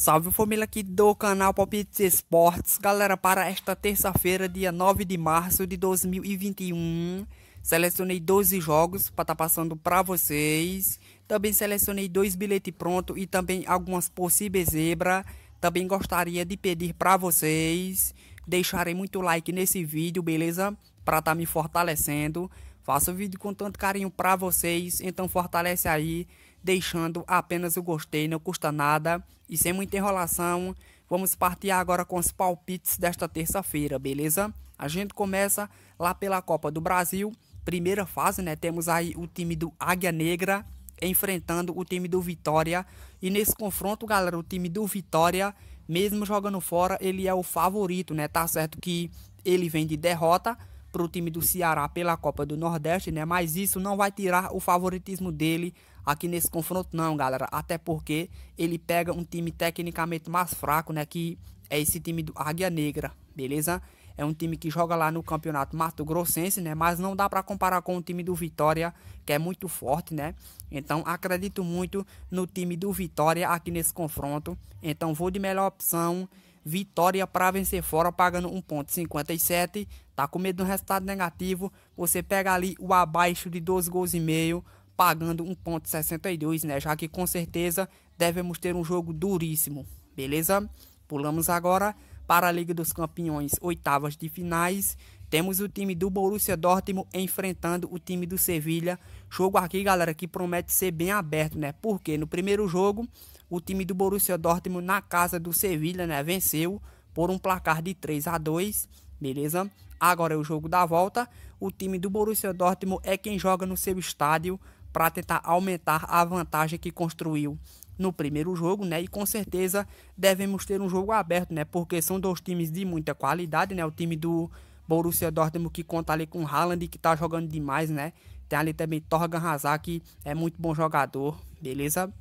Salve família aqui do canal Palpites Esportes. Galera, para esta terça-feira, dia 9 de março de 2021, selecionei 12 jogos para estar tá passando para vocês. Também selecionei dois bilhetes pronto e também algumas possíveis zebra. Também gostaria de pedir para vocês deixarem muito like nesse vídeo, beleza? Para estar tá me fortalecendo. Faço o vídeo com tanto carinho para vocês, então fortalece aí deixando apenas o gostei, não custa nada. E sem muita enrolação, vamos partir agora com os palpites desta terça-feira, beleza? A gente começa lá pela Copa do Brasil, primeira fase, né? Temos aí o time do Águia Negra enfrentando o time do Vitória. E nesse confronto, galera, o time do Vitória, mesmo jogando fora, ele é o favorito, né? Tá certo que ele vem de derrota, para o time do Ceará pela Copa do Nordeste, né? Mas isso não vai tirar o favoritismo dele aqui nesse confronto, não, galera. Até porque ele pega um time tecnicamente mais fraco, né? Que é esse time do Águia Negra, beleza? É um time que joga lá no campeonato Mato Grossense, né? Mas não dá para comparar com o time do Vitória, que é muito forte, né? Então acredito muito no time do Vitória aqui nesse confronto. Então vou de melhor opção. Vitória para vencer fora, pagando 1,57. Tá com medo de um resultado negativo, você pega ali o abaixo de 12 gols e meio, pagando 1.62, né? Já que com certeza devemos ter um jogo duríssimo, beleza? Pulamos agora para a Liga dos Campeões, oitavas de finais. Temos o time do Borussia Dortmund enfrentando o time do Sevilha. Jogo aqui, galera, que promete ser bem aberto, né? Porque no primeiro jogo, o time do Borussia Dortmund na casa do Sevilha, né, venceu por um placar de 3 a 2 beleza? Agora é o jogo da volta. O time do Borussia Dortmund é quem joga no seu estádio para tentar aumentar a vantagem que construiu no primeiro jogo, né? E com certeza devemos ter um jogo aberto, né? Porque são dois times de muita qualidade, né? O time do Borussia Dortmund que conta ali com o Haaland, que tá jogando demais, né? Tem ali também Torgan Hazard, que é muito bom jogador, beleza?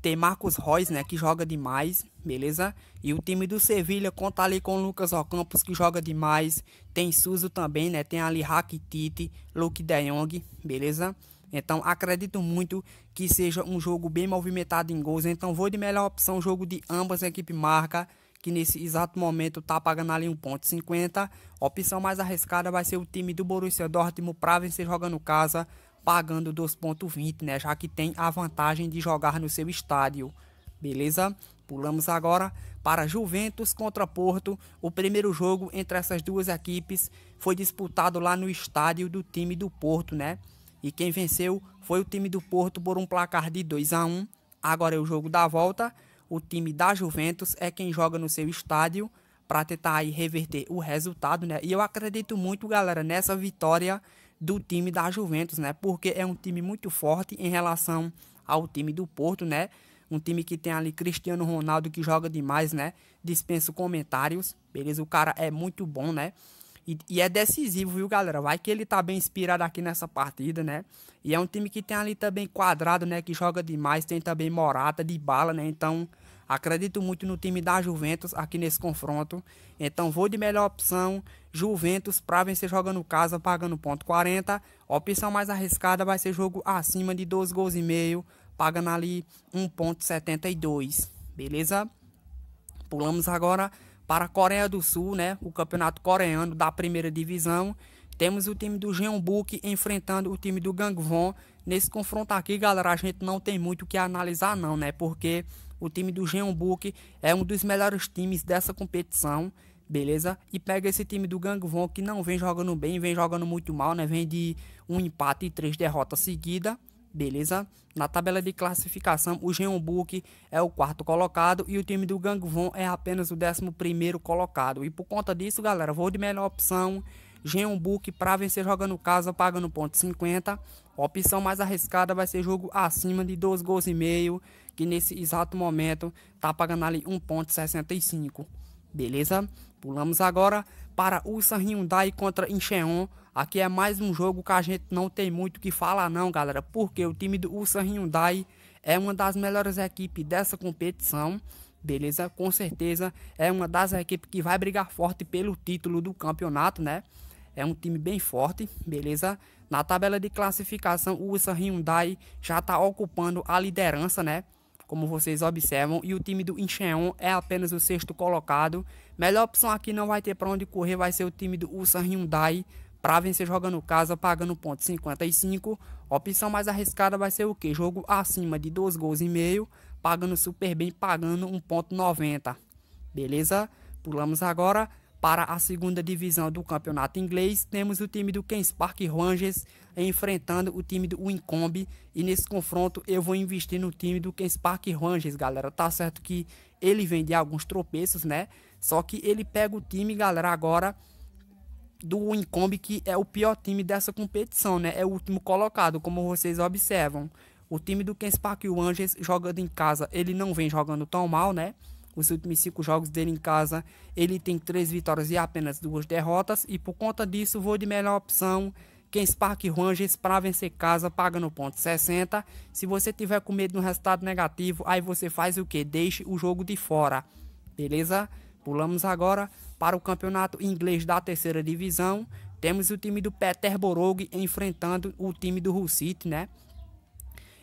Tem Marcos Reis, né, que joga demais, beleza? E o time do Sevilha conta ali com o Lucas Ocampos, que joga demais. Tem Suso também, né? Tem ali Rakitic, Luke De Jong, beleza? Então acredito muito que seja um jogo bem movimentado em gols. Então vou de melhor opção, jogo de ambas equipe marca, que nesse exato momento tá pagando ali 1.50. Opção mais arriscada vai ser o time do Borussia Dortmund para vencer jogando casa pagando 2.20, né? Já que tem a vantagem de jogar no seu estádio. Beleza? Pulamos agora para Juventus contra Porto. O primeiro jogo entre essas duas equipes foi disputado lá no estádio do time do Porto, né? E quem venceu foi o time do Porto por um placar de 2 a 1. Agora é o jogo da volta. O time da Juventus é quem joga no seu estádio para tentar aí reverter o resultado, né? E eu acredito muito, galera, nessa vitória do time da Juventus, né? Porque é um time muito forte em relação ao time do Porto, né? Um time que tem ali Cristiano Ronaldo que joga demais, né? Dispenso comentários, beleza? O cara é muito bom, né? E, e, é decisivo, viu, galera? Vai que ele tá bem inspirado aqui nessa partida, né? E é um time que tem ali também quadrado, né? Que joga demais, tem também Morata, de bala, né? Então Acredito muito no time da Juventus aqui nesse confronto. Então vou de melhor opção, Juventus para vencer jogando casa, pagando ponto 40. A opção mais arriscada vai ser jogo acima de 12 gols e meio, pagando ali 1.72. Beleza? Pulamos agora para a Coreia do Sul, né? O campeonato coreano da primeira divisão. Temos o time do Jeonbuk enfrentando o time do Gangwon. Nesse confronto aqui, galera, a gente não tem muito o que analisar não, né? Porque o time do Jean é um dos melhores times dessa competição, beleza? E pega esse time do Gangwon que não vem jogando bem, vem jogando muito mal, né? Vem de um empate e três derrotas seguidas, beleza? Na tabela de classificação, o Jeonbuk é o quarto colocado e o time do Gangwon é apenas o décimo primeiro colocado. E por conta disso, galera, vou de melhor opção... Jeonbuk para vencer jogando casa, pagando ponto 50. A opção mais arriscada vai ser jogo acima de 2 gols e meio que nesse exato momento está pagando ali 1,65. Beleza? Pulamos agora para Ulsan Hyundai contra Incheon. Aqui é mais um jogo que a gente não tem muito o que falar não, galera. Porque o time do Ulsan Hyundai é uma das melhores equipes dessa competição. Beleza? Com certeza é uma das equipes que vai brigar forte pelo título do campeonato, né? É um time bem forte, beleza? Na tabela de classificação, o Ulsan Hyundai já está ocupando a liderança, né? como vocês observam, e o time do Incheon é apenas o sexto colocado. Melhor opção aqui não vai ter para onde correr, vai ser o time do Ulsan Hyundai para vencer jogando casa, pagando ponto 55. Opção mais arriscada vai ser o que? Jogo acima de 2 gols e meio, pagando super bem, pagando 1.90. Beleza? Pulamos agora para a segunda divisão do campeonato inglês, temos o time do Kings Park Rangers enfrentando o time do Wincombe. E nesse confronto eu vou investir no time do Kings Park Rangers, galera. Tá certo que ele vem de alguns tropeços, né? Só que ele pega o time, galera, agora do Wincombe, que é o pior time dessa competição, né? É o último colocado, como vocês observam. O time do Kings Park Rangers jogando em casa, ele não vem jogando tão mal, né? os últimos cinco jogos dele em casa, ele tem três vitórias e apenas duas derrotas, e por conta disso, vou de melhor opção quem Spark Rangers para vencer casa paga no ponto 60. Se você tiver com medo de um resultado negativo, aí você faz o que? Deixe o jogo de fora. Beleza? Pulamos agora para o campeonato inglês da terceira divisão. Temos o time do Peterborough enfrentando o time do Hull City, né?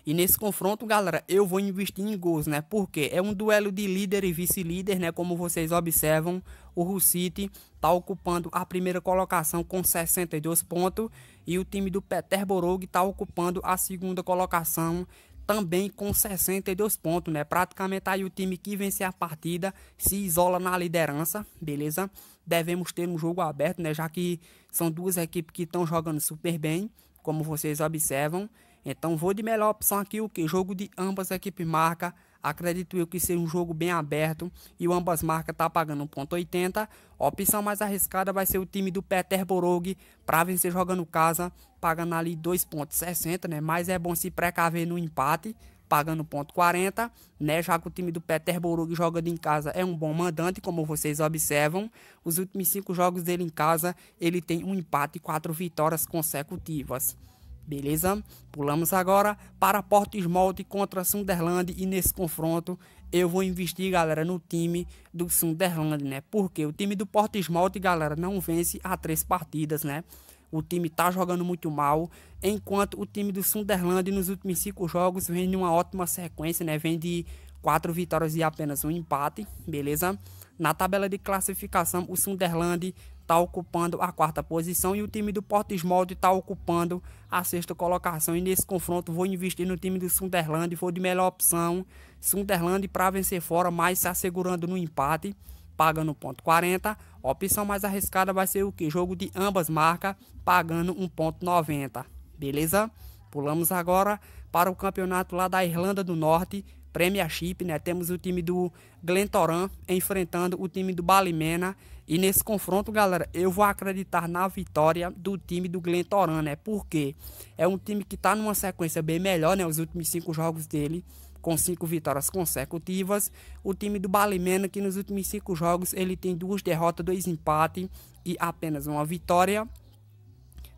E nesse confronto, galera, eu vou investir em gols, né? Porque é um duelo de líder e vice-líder, né? Como vocês observam, o City está ocupando a primeira colocação com 62 pontos e o time do Peterborough está ocupando a segunda colocação também com 62 pontos, né? Praticamente aí o time que vencer a partida se isola na liderança, beleza? Devemos ter um jogo aberto, né? Já que são duas equipes que estão jogando super bem, como vocês observam. Então vou de melhor opção aqui, o que? Jogo de ambas equipes marca. Acredito eu que seja um jogo bem aberto e o ambas marcas tá pagando 1.80. A opção mais arriscada vai ser o time do Peterborough para vencer jogando casa, pagando ali 2.60, né? Mas é bom se precaver no empate, pagando 1.40, né? Já que o time do Peterborough jogando em casa é um bom mandante, como vocês observam. Os últimos cinco jogos dele em casa, ele tem um empate e quatro vitórias consecutivas. Beleza? Pulamos agora para Porto Esmalte contra Sunderland e nesse confronto eu vou investir, galera, no time do Sunderland, né? Porque o time do Porto Esmalte, galera, não vence há três partidas, né? O time tá jogando muito mal, enquanto o time do Sunderland nos últimos cinco jogos vem de uma ótima sequência, né? Vem de quatro vitórias e apenas um empate, beleza? Na tabela de classificação, o Sunderland está ocupando a quarta posição e o time do Porto Esmalde está ocupando a sexta colocação. E nesse confronto vou investir no time do Sunderland, foi de melhor opção. Sunderland para vencer fora, mas se assegurando no empate, pagando 1.40. Opção mais arriscada vai ser o que? Jogo de ambas marcas, pagando 1.90. Beleza? Pulamos agora para o campeonato lá da Irlanda do Norte, Premiership, né? Temos o time do Glentoran enfrentando o time do Balimena. E nesse confronto, galera, eu vou acreditar na vitória do time do Glentoran, né? Porque é um time que tá numa sequência bem melhor, né? Os últimos cinco jogos dele, com cinco vitórias consecutivas. O time do Balimena, que nos últimos cinco jogos, ele tem duas derrotas, dois empates e apenas uma vitória.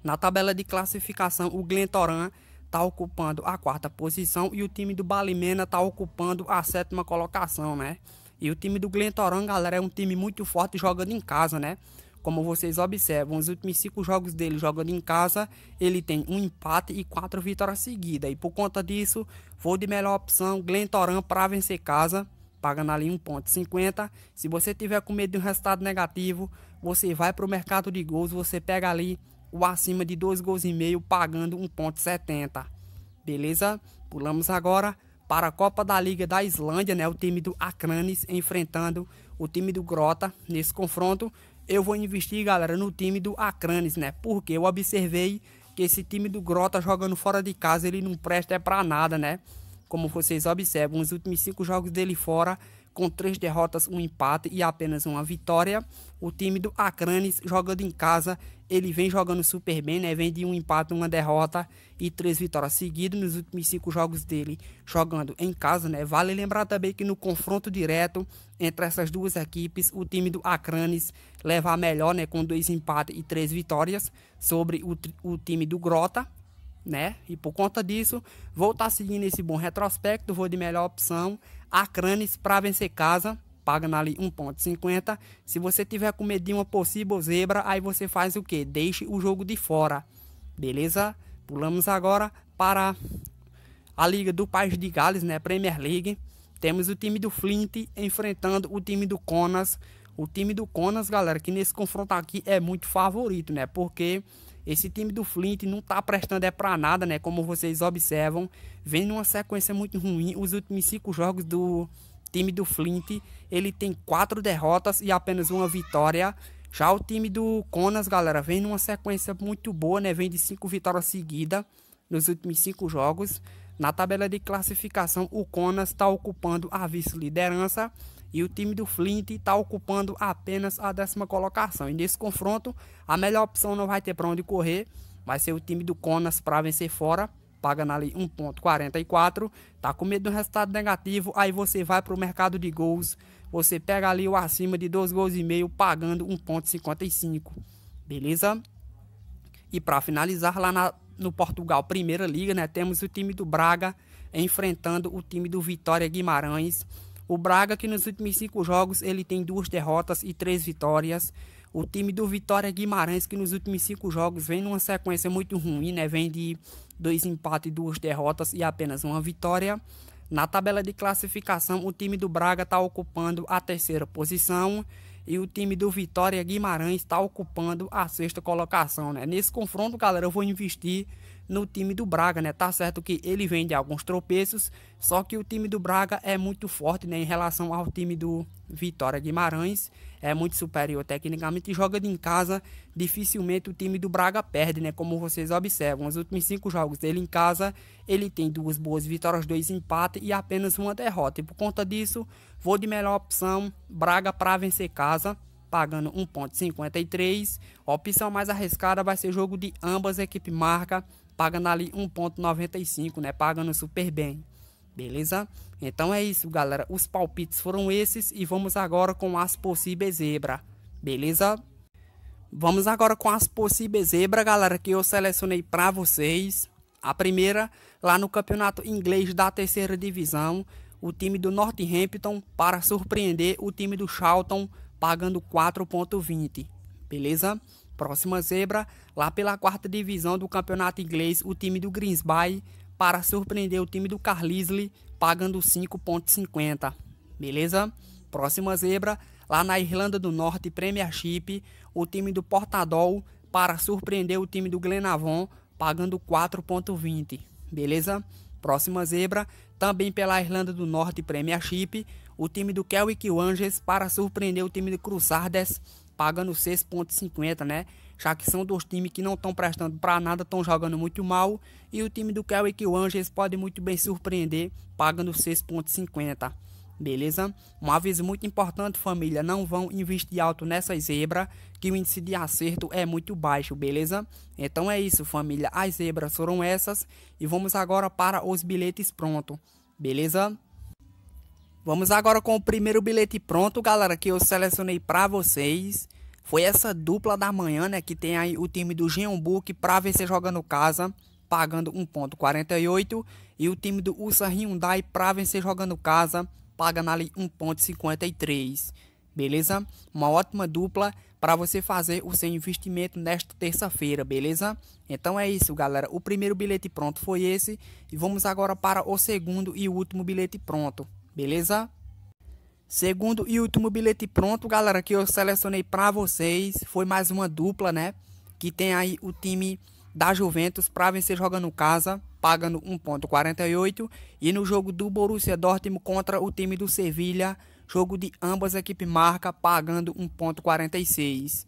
Na tabela de classificação, o Glentoran está ocupando a quarta posição e o time do Balimena está ocupando a sétima colocação, né? E o time do Glentoran, galera, é um time muito forte jogando em casa, né? Como vocês observam, os últimos cinco jogos dele jogando em casa, ele tem um empate e quatro vitórias seguidas. E por conta disso, vou de melhor opção Glentoran para vencer casa, pagando ali 1.50. Se você tiver com medo de um resultado negativo, você vai para o mercado de gols, você pega ali o acima de dois gols e meio, pagando 1.70. Beleza? Pulamos agora para a Copa da Liga da Islândia, né? O time do Akranes enfrentando o time do Grota nesse confronto. Eu vou investir, galera, no time do Akranes, né? Porque eu observei que esse time do Grota jogando fora de casa, ele não presta é para nada, né? Como vocês observam, os últimos cinco jogos dele fora, com três derrotas, um empate e apenas uma vitória. O time do Acranes, jogando em casa, ele vem jogando super bem, né? Vem de um empate, uma derrota e três vitórias seguidas nos últimos cinco jogos dele jogando em casa, né? Vale lembrar também que no confronto direto entre essas duas equipes, o time do Acranes leva a melhor, né? Com dois empates e três vitórias sobre o, o time do Grota, né? E por conta disso, vou estar tá seguindo esse bom retrospecto, vou de melhor opção Acranes para vencer casa, pagando ali 1.50. Se você tiver com medo de uma possível zebra, aí você faz o que? Deixe o jogo de fora, beleza? Pulamos agora para a Liga do País de Gales, né? Premier League. Temos o time do Flint enfrentando o time do Conas. O time do Conas, galera, que nesse confronto aqui é muito favorito, né? Porque esse time do Flint não tá prestando é para nada, né? Como vocês observam, vem numa sequência muito ruim. Os últimos cinco jogos do time do Flint, ele tem quatro derrotas e apenas uma vitória. Já o time do Conas, galera, vem numa sequência muito boa, né? Vem de cinco vitórias seguidas nos últimos cinco jogos. Na tabela de classificação, o Conas está ocupando a vice-liderança e o time do Flint está ocupando apenas a décima colocação. E nesse confronto, a melhor opção não vai ter para onde correr, vai ser o time do Conas para vencer fora, pagando ali 1.44, tá com medo de um resultado negativo, aí você vai para o mercado de gols, você pega ali o acima de 2 gols e meio, pagando 1.55, beleza? E para finalizar, lá na no Portugal, Primeira Liga, né? Temos o time do Braga enfrentando o time do Vitória Guimarães. O Braga, que nos últimos cinco jogos, ele tem duas derrotas e três vitórias. O time do Vitória Guimarães, que nos últimos cinco jogos vem numa sequência muito ruim, né? Vem de dois empates, duas derrotas e apenas uma vitória. Na tabela de classificação, o time do Braga está ocupando a terceira posição e o time do Vitória Guimarães está ocupando a sexta colocação, né? Nesse confronto, galera, eu vou investir no time do Braga, né? Tá certo que ele vem de alguns tropeços, só que o time do Braga é muito forte, né? Em relação ao time do Vitória Guimarães, é muito superior tecnicamente, joga em casa, dificilmente o time do Braga perde, né? Como vocês observam, os últimos cinco jogos dele em casa, ele tem duas boas vitórias, dois empates e apenas uma derrota. E por conta disso, vou de melhor opção, Braga para vencer casa pagando 1.53. A opção mais arriscada vai ser jogo de ambas equipes marca pagando ali 1.95, né? Pagando super bem. Beleza? Então é isso, galera. Os palpites foram esses e vamos agora com as possíveis zebra. Beleza? Vamos agora com as possíveis zebra, galera, que eu selecionei para vocês. A primeira, lá no campeonato inglês da terceira divisão, o time do Northampton para surpreender o time do Charlton pagando 4.20. Beleza? Próxima zebra, lá pela quarta divisão do campeonato inglês, o time do Greensby, para surpreender o time do Carlisle, pagando 5,50. Beleza? Próxima zebra, lá na Irlanda do Norte Premiership, o time do Portadol para surpreender o time do Glenavon, pagando 4,20. Beleza? Próxima zebra, também pela Irlanda do Norte Premiership, o time do Kelwick Wanges para surpreender o time do Crusaders, pagando 6,50, né? Já que são dois times que não estão prestando para nada, estão jogando muito mal. E o time do o Angels pode muito bem surpreender, pagando 6,50. Beleza? Um aviso muito importante, família. Não vão investir alto nessa zebra, que o índice de acerto é muito baixo, beleza? Então é isso, família. As zebras foram essas. E vamos agora para os bilhetes pronto, beleza? Vamos agora com o primeiro bilhete pronto, galera, que eu selecionei pra vocês. Foi essa dupla da manhã, né, que tem aí o time do Jeonbu, para pra vencer jogando casa, pagando 1.48. E o time do Ulsan Hyundai pra vencer jogando casa, pagando ali 1.53. Beleza? Uma ótima dupla para você fazer o seu investimento nesta terça-feira, beleza? Então é isso, galera. O primeiro bilhete pronto foi esse. E vamos agora para o segundo e último bilhete pronto beleza? Segundo e último bilhete pronto, galera, que eu selecionei pra vocês. Foi mais uma dupla, né? Que tem aí o time da Juventus pra vencer jogando casa, pagando 1.48. E no jogo do Borussia Dortmund contra o time do Sevilha, jogo de ambas equipes marca, pagando 1.46